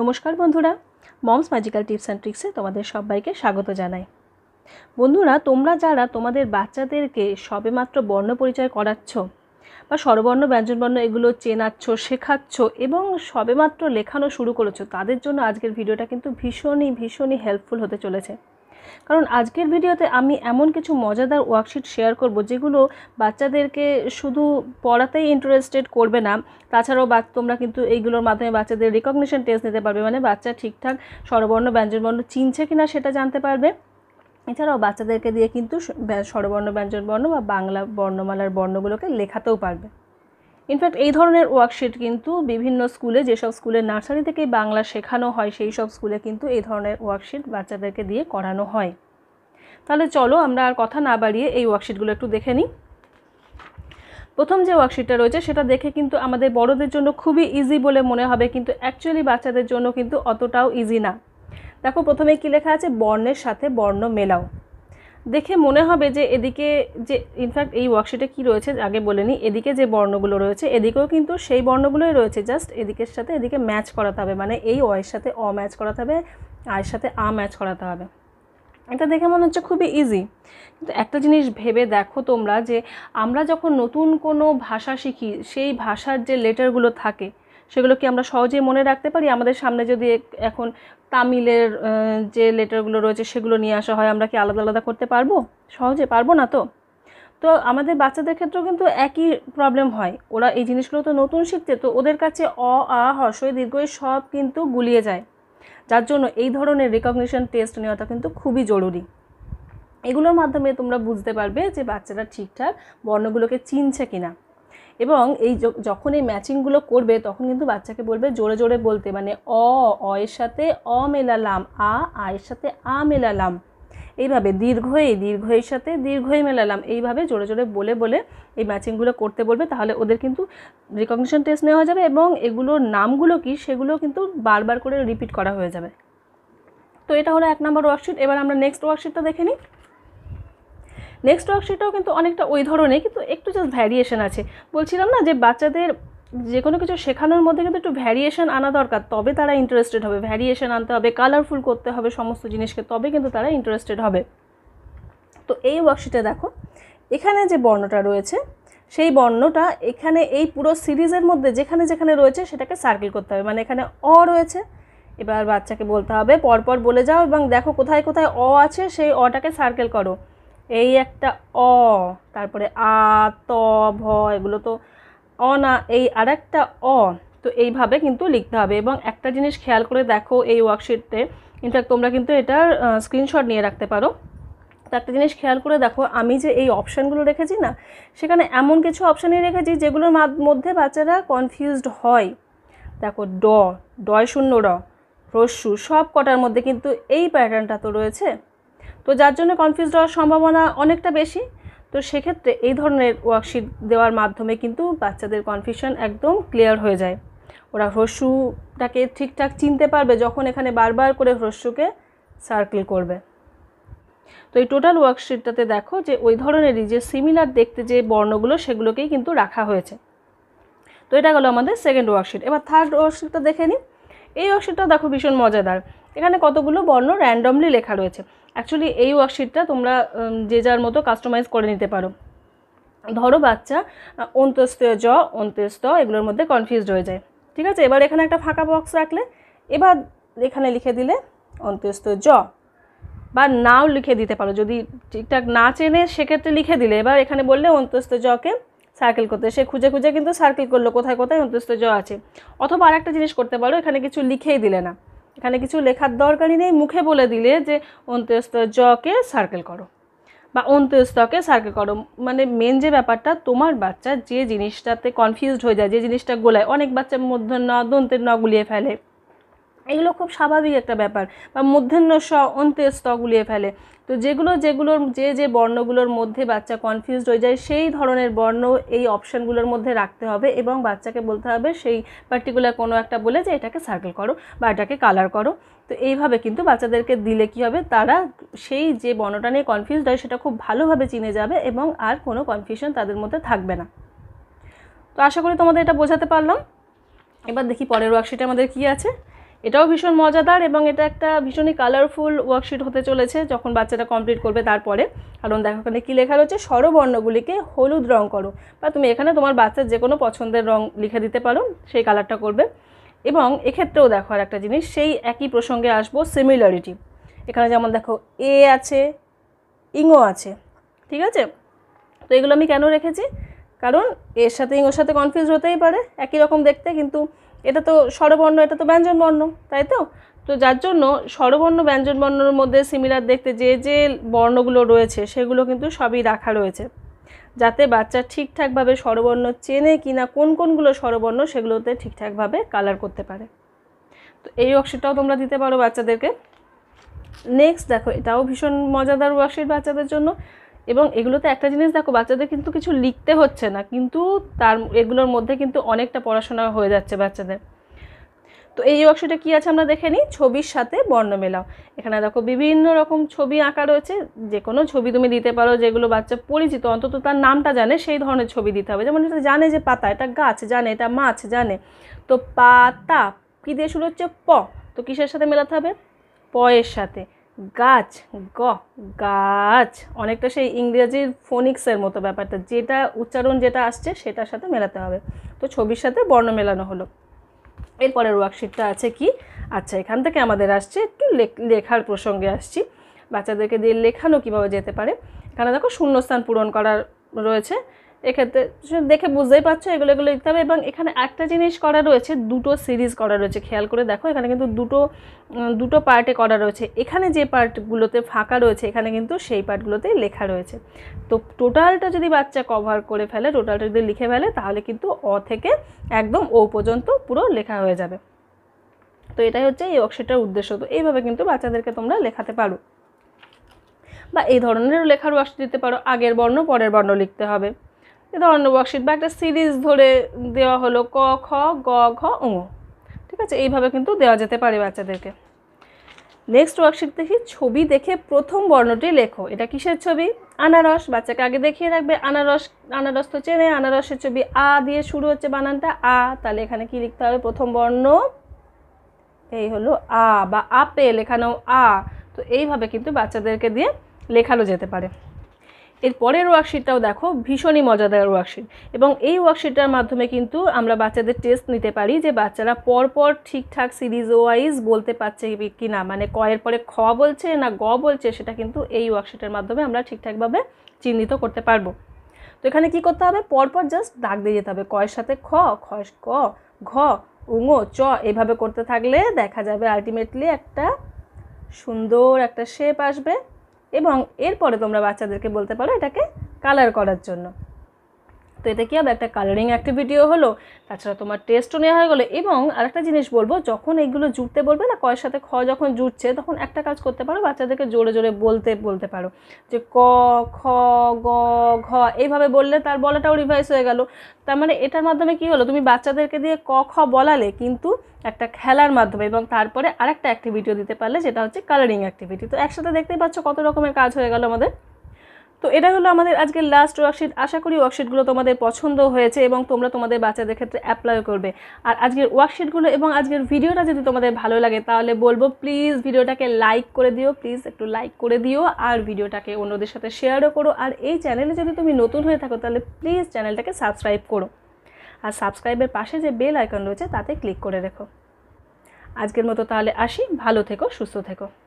নমস্কার বন্ধুরা mom's magical tips and ট্রিক্সে তোমাদের সবাইকে স্বাগত জানাই বন্ধুরা তোমরা যারা তোমাদের বাচ্চাদেরকে সবেমাত্র বর্ণ পরিচয় করাচ্ছ বা স্বরবর্ণ ব্যঞ্জনবর্ণ এগুলো চেনাচ্ছ শেখাচ্ছ এবং সবেমাত্র লেখানো শুরু করেছো তাদের জন্য আজকের ভিডিওটা কিন্তু ভীষণই ভীষণই হেল্পফুল হতে চলেছে কারণ আজকের ভিডিওতে আমি এমন কিছু মজাদার ওয়ার্কশিট শেয়ার করব যেগুলো বাচ্চাদেরকে শুধু পড়াতেই ইন্টারেস্টেড করবে না তাছাড়াও তোমরা কিন্তু এইগুলোর মাধ্যমে বাচ্চাদের রিকগনিশন টেস্ট নিতে পারবে মানে বাচ্চা ঠিকঠাক স্বরবর্ণ ব্যঞ্জনবর্ণ চিনছে কিনা সেটা জানতে পারবে এছাড়াও বাচ্চাদেরকে দিয়ে কিন্তু স্বরবর্ণ ব্যঞ্জনবর্ণ বা বাংলা বর্ণমালার বর্ণগুলোকে লেখাতেও পারবে ইনফ্যাক্ট এই ধরনের ওয়ার্কশিট কিন্তু বিভিন্ন স্কুলে যেসব স্কুলে নার্সারি থেকে বাংলা শেখানো হয় সেই সব স্কুলে কিন্তু এই ধরনের ওয়ার্কশিট বাচ্চাদেরকে দিয়ে করানো হয় তাহলে চলো আমরা আর কথা না বাড়িয়ে এই ওয়ার্কশিটগুলো একটু দেখে নিই প্রথম যে ওয়ার্কশিটটা রয়েছে সেটা দেখে কিন্তু আমাদের বড়দের জন্য খুবই ইজি বলে মনে হবে কিন্তু অ্যাকচুয়ালি বাচ্চাদের জন্য কিন্তু অতটাও ইজি না দেখো প্রথমে কী লেখা আছে বর্ণের সাথে বর্ণ মেলাও দেখে মনে হবে যে এদিকে যে ইনফ্যাক্ট এই ওয়ার্কশিটে কি রয়েছে আগে বলে নিই এদিকে যে বর্ণগুলো রয়েছে এদিকেও কিন্তু সেই বর্ণগুলোই রয়েছে জাস্ট এদিকের সাথে এদিকে ম্যাচ করাতে হবে মানে এই অয়ের সাথে অ ম্যাচ করাতে হবে আয়ের সাথে আ ম্যাচ করাতে হবে এটা দেখে মনে হচ্ছে খুবই ইজি কিন্তু একটা জিনিস ভেবে দেখো তোমরা যে আমরা যখন নতুন কোনো ভাষা শিখি সেই ভাষার যে লেটারগুলো থাকে সেগুলো কি আমরা সহজেই মনে রাখতে পারি আমাদের সামনে যদি এখন তামিলের যে লেটারগুলো রয়েছে সেগুলো নিয়ে আসা হয় আমরা কি আলাদা আলাদা করতে পারবো সহজে পারবো না তো তো আমাদের বাচ্চাদের ক্ষেত্রেও কিন্তু একই প্রবলেম হয় ওরা এই জিনিসগুলো তো নতুন শিখছে তো ওদের কাছে অ আ হর্ষই দীর্ঘ সব কিন্তু গুলিয়ে যায় যার জন্য এই ধরনের রিকগনিশন টেস্ট নেওয়াটা কিন্তু খুবই জরুরি এগুলোর মাধ্যমে তোমরা বুঝতে পারবে যে বাচ্চারা ঠিকঠাক বর্ণগুলোকে চিনছে কিনা এবং এই যখন এই ম্যাচিংগুলো করবে তখন কিন্তু বাচ্চাকে বলবে জোরে জোরে বলতে মানে অ অ এর সাথে অ মেলালাম আ আ এর সাথে আ মেলালাম এইভাবে দীর্ঘই দীর্ঘের সাথে দীর্ঘই মেলালাম এইভাবে জোরে জোরে বলে বলে এই ম্যাচিংগুলো করতে বলবে তাহলে ওদের কিন্তু রিকগনিশন টেস্ট নেওয়া যাবে এবং এগুলোর নামগুলো কি সেগুলো কিন্তু বারবার করে রিপিট করা হয়ে যাবে তো এটা হলো এক নম্বর ওয়ার্কশিট এবার আমরা নেক্সট ওয়ার্কশিটটা দেখে নিই নেক্সট ওয়ার্কশিটটাও কিন্তু অনেকটা ওই ধরনের কিন্তু একটু জাস্ট ভ্যারিয়েশন আছে বলছিলাম না যে বাচ্চাদের যে কোনো কিছু শেখানোর মধ্যে কিন্তু একটু ভ্যারিয়েশন আনা দরকার তবে তারা ইন্টারেস্টেড হবে ভ্যারিয়েশন আনতে হবে কালারফুল করতে হবে সমস্ত জিনিসকে তবে কিন্তু তারা ইন্টারেস্টেড হবে তো এই ওয়ার্কশিটে দেখো এখানে যে বর্ণটা রয়েছে সেই বর্ণটা এখানে এই পুরো সিরিজের মধ্যে যেখানে যেখানে রয়েছে সেটাকে সার্কেল করতে হবে মানে এখানে অ রয়েছে এবার বাচ্চাকে বলতে হবে পরপর বলে যাও এবং দেখো কোথায় কোথায় অ আছে সেই অটাকে সার্কেল করো এই একটা অ তারপরে আ ত ভ এগুলো তো অ না এই আর একটা অ তো এইভাবে কিন্তু লিখতে হবে এবং একটা জিনিস খেয়াল করে দেখো এই ওয়ার্কশিটে ইনফ্যাক্ট তোমরা কিন্তু এটার স্ক্রিনশট নিয়ে রাখতে পারো তো একটা জিনিস খেয়াল করে দেখো আমি যে এই অপশানগুলো রেখেছি না সেখানে এমন কিছু অপশানই রেখেছি যেগুলোর মধ্যে বাচ্চারা কনফিউজড হয় দেখো ড ডয় শূন্য র রস্যু সব কটার মধ্যে কিন্তু এই প্যাটার্নটা তো রয়েছে তো যার জন্য কনফিউজ হওয়ার সম্ভাবনা অনেকটা বেশি তো সেক্ষেত্রে এই ধরনের ওয়ার্কশিট দেওয়ার মাধ্যমে কিন্তু বাচ্চাদের কনফিউশন একদম ক্লিয়ার হয়ে যায় ওরা হ্রস্যুটাকে ঠিকঠাক চিনতে পারবে যখন এখানে বারবার করে হ্রস্যুকে সার্কেল করবে তো এই টোটাল ওয়ার্কশিটটাতে দেখো যে ওই ধরনেরই যে সিমিলার দেখতে যে বর্ণগুলো সেগুলোকেই কিন্তু রাখা হয়েছে তো এটা গেলো আমাদের সেকেন্ড ওয়ার্কশিট এবার থার্ড ওয়ার্কশিটটা দেখে নিই এই ওয়ার্কশিটটা দেখো ভীষণ মজাদার এখানে কতগুলো বর্ণ র্যান্ডমলি লেখা রয়েছে অ্যাকচুয়ালি এই ওয়ার্কশিটটা তোমরা যে যার মতো কাস্টমাইজ করে নিতে পারো ধরো বাচ্চা অন্তস্ত জ অন্তস্ত এগুলোর মধ্যে কনফিউজ হয়ে যায় ঠিক আছে এবার এখানে একটা ফাঁকা বক্স রাখলে এবার এখানে লিখে দিলে অন্তস্ত জ বা নাও লিখে দিতে পারো যদি ঠিকঠাক না চেনে সেক্ষেত্রে লিখে দিলে এবার এখানে বললে অন্তস্ত জকে সার্কেল করতে সে খুঁজে খুঁজে কিন্তু সার্কেল করলো কোথায় কোথায় অন্তস্ত জ আছে অথবা আর একটা জিনিস করতে পারো এখানে কিছু লিখেই দিলে না এখানে কিছু লেখার দরকারই নেই মুখে বলে দিলে যে অন্ত্যস্ত জকে সার্কেল করো বা অন্ত্যস্তকে সার্কেল করো মানে মেন যে ব্যাপারটা তোমার বাচ্চা যে জিনিসটাতে কনফিউজড হয়ে যায় যে জিনিসটা গোলায় অনেক বাচ্চা মধ্য ন দন্তের ন গুলিয়ে ফেলে এগুলো খুব স্বাভাবিক একটা ব্যাপার বা মধ্যাহ্ন স অন্তে স্ত গুলিয়ে ফেলে তো যেগুলো যেগুলোর যে যে বর্ণগুলোর মধ্যে বাচ্চা কনফিউজড হয়ে যায় সেই ধরনের বর্ণ এই অপশানগুলোর মধ্যে রাখতে হবে এবং বাচ্চাকে বলতে হবে সেই পার্টিকুলার কোনো একটা বলে যে এটাকে সার্কেল করো বা এটাকে কালার করো তো এইভাবে কিন্তু বাচ্চাদেরকে দিলে কি হবে তারা সেই যে বর্ণটা নিয়ে কনফিউজড হয় সেটা খুব ভালোভাবে চিনে যাবে এবং আর কোনো কনফিউশন তাদের মধ্যে থাকবে না তো আশা করি তোমাদের এটা বোঝাতে পারলাম এবার দেখি পরের ওয়ার্কশিটে আমাদের কি আছে এটাও ভীষণ মজাদার এবং এটা একটা ভীষণই কালারফুল ওয়ার্কশিট হতে চলেছে যখন বাচ্চাটা কমপ্লিট করবে তারপরে কারণ দেখো এখানে কী লেখা রয়েছে স্বরবর্ণগুলিকে হলুদ রং করো বা তুমি এখানে তোমার বাচ্চার যে কোনো পছন্দের রং লিখে দিতে পারো সেই কালারটা করবে এবং এক্ষেত্রেও দেখো আর একটা জিনিস সেই একই প্রসঙ্গে আসবো সিমিলারিটি এখানে যেমন দেখো এ আছে ইংও আছে ঠিক আছে তো এগুলো আমি কেন রেখেছি কারণ এর সাথে ইংওর সাথে কনফিউজ হতেই পারে একই রকম দেখতে কিন্তু এটা তো স্বরবর্ণ এটা তো ব্যঞ্জনবর্ণ তাই তো তো যার জন্য স্বরবর্ণ ব্যঞ্জনবর্ণর মধ্যে সিমিলার দেখতে যে যে বর্ণগুলো রয়েছে সেগুলো কিন্তু সবই রাখা রয়েছে যাতে বাচ্চা ঠিকঠাকভাবে স্বরবর্ণ চেনে কিনা কোন কোনগুলো স্বরবর্ণ সেগুলোতে ঠিকঠাকভাবে কালার করতে পারে তো এই ওয়ার্কশিটটাও তোমরা দিতে পারো বাচ্চাদেরকে নেক্সট দেখো এটাও ভীষণ মজাদার ওয়ার্কশিট বাচ্চাদের জন্য এবং এগুলোতে একটা জিনিস দেখো বাচ্চাদের কিন্তু কিছু লিখতে হচ্ছে না কিন্তু তার এগুলোর মধ্যে কিন্তু অনেকটা পড়াশোনা হয়ে যাচ্ছে বাচ্চাদের তো এই ওয়ার্কশপটা কী আছে আমরা দেখে নিই ছবির সাথে বর্ণমেলাও এখানে দেখো বিভিন্ন রকম ছবি আঁকা রয়েছে যে কোনো ছবি তুমি দিতে পারো যেগুলো বাচ্চা পরিচিত অন্তত তার নামটা জানে সেই ধরনের ছবি দিতে হবে যেমন এটা জানে যে পাতা এটা গাছ জানে এটা মাছ জানে তো পাতা কী দিয়ে শুরু হচ্ছে প তো কিসের সাথে মেলাতে হবে পয়ের সাথে গাছ গ গাছ অনেকটা সেই ইংরেজির ফোনিক্সের মতো ব্যাপারটা যেটা উচ্চারণ যেটা আসছে সেটার সাথে মেলাতে হবে তো ছবির সাথে বর্ণ মেলানো হলো এরপরের ওয়ার্কশিটটা আছে কি আচ্ছা এখান থেকে আমাদের আসছে একটু লেখার প্রসঙ্গে আসছি বাচ্চাদেরকে দিয়ে লেখানো কীভাবে যেতে পারে এখানে দেখো শূন্যস্থান পূরণ করার রয়েছে এক্ষেত্রে দেখে বুঝতেই পারছো এগুলো এগুলো লিখতে হবে এবং এখানে একটা জিনিস করা রয়েছে দুটো সিরিজ করা রয়েছে খেয়াল করে দেখো এখানে কিন্তু দুটো দুটো পার্টে করা রয়েছে এখানে যে পার্টগুলোতে ফাঁকা রয়েছে এখানে কিন্তু সেই পার্টগুলোতে লেখা রয়েছে তো টোটালটা যদি বাচ্চা কভার করে ফেলে টোটালটা যদি লিখে ফেলে তাহলে কিন্তু অ থেকে একদম ও পর্যন্ত পুরো লেখা হয়ে যাবে তো এটাই হচ্ছে এই ওয়ার্কশিটটার উদ্দেশ্য তো এইভাবে কিন্তু বাচ্চাদেরকে তোমরা লেখাতে পারো বা এই ধরনেরও লেখার ওয়ার্কশিট দিতে পারো আগের বর্ণ পরের বর্ণ লিখতে হবে এ ধরনের ওয়ার্কশিট বা একটা সিরিজ ধরে দেওয়া হলো ক খ গ ঘ ঙ ঠিক আছে এইভাবে কিন্তু দেওয়া যেতে পারে বাচ্চাদেরকে নেক্সট ওয়ার্কশিট দেখি ছবি দেখে প্রথম বর্ণটি লেখো এটা কিসের ছবি আনারস বাচ্চাকে আগে দেখিয়ে রাখবে আনারস আনারস তো চেনে আনারসের ছবি আ দিয়ে শুরু হচ্ছে বানানটা আ তাহলে এখানে কি লিখতে হবে প্রথম বর্ণ এই হলো আ বা আপেল এখানেও আ তো এইভাবে কিন্তু বাচ্চাদেরকে দিয়ে লেখানো যেতে পারে এর পরের ওয়ার্কশিটটাও দেখো ভীষণই মজাদার ওয়ার্কশিট এবং এই ওয়ার্কশিটটার মাধ্যমে কিন্তু আমরা বাচ্চাদের টেস্ট নিতে পারি যে বাচ্চারা পরপর ঠিকঠাক সিরিজ ওয়াইজ বলতে পারছে কি না মানে কয়ের পরে খ বলছে না গ বলছে সেটা কিন্তু এই ওয়ার্কশিটের মাধ্যমে আমরা ঠিকঠাকভাবে চিহ্নিত করতে পারবো তো এখানে কি করতে হবে পরপর জাস্ট দাগ দিয়ে যেতে হবে কয়ের সাথে খ খ ক ঘ উঙো চ এভাবে করতে থাকলে দেখা যাবে আলটিমেটলি একটা সুন্দর একটা শেপ আসবে এবং এরপরে তোমরা বাচ্চাদেরকে বলতে পারো এটাকে কালার করার জন্য তো এতে কি হবে একটা কালারিং অ্যাক্টিভিটিও হলো তাছাড়া তোমার টেস্টও নেওয়া হয়ে গেলো এবং আরেকটা জিনিস বলবো যখন এইগুলো জুড়তে বলবে না কয়ের সাথে খ যখন জুড়ছে তখন একটা কাজ করতে পারো বাচ্চাদেরকে জোরে জোরে বলতে বলতে পারো যে ক খ গ ঘ এইভাবে বললে তার বলাটাও রিভাইস হয়ে গেল তার মানে এটার মাধ্যমে কি হলো তুমি বাচ্চাদেরকে দিয়ে ক খ বলালে কিন্তু একটা খেলার মাধ্যমে এবং তারপরে আরেকটা অ্যাক্টিভিটিও দিতে পারলে যেটা হচ্ছে কালারিং অ্যাক্টিভিটি তো একসাথে দেখতেই পাচ্ছ কত রকমের কাজ হয়ে গেলো আমাদের তো এটা হলো আমাদের আজকের লাস্ট ওয়ার্কশিট আশা করি ওয়ার্কশিটগুলো তোমাদের পছন্দ হয়েছে এবং তোমরা তোমাদের বাচ্চাদের ক্ষেত্রে অ্যাপ্লাই করবে আর আজকের ওয়ার্কশিটগুলো এবং আজকের ভিডিওটা যদি তোমাদের ভালো লাগে তাহলে বলবো প্লিজ ভিডিওটাকে লাইক করে দিও প্লিজ একটু লাইক করে দিও আর ভিডিওটাকে অন্যদের সাথে শেয়ারও করো আর এই চ্যানেলে যদি তুমি নতুন হয়ে থাকো তাহলে প্লিজ চ্যানেলটাকে সাবস্ক্রাইব করো আর সাবস্ক্রাইবের পাশে যে বেল আইকন রয়েছে তাতে ক্লিক করে রেখো আজকের মতো তাহলে আসি ভালো থেকো সুস্থ থেকো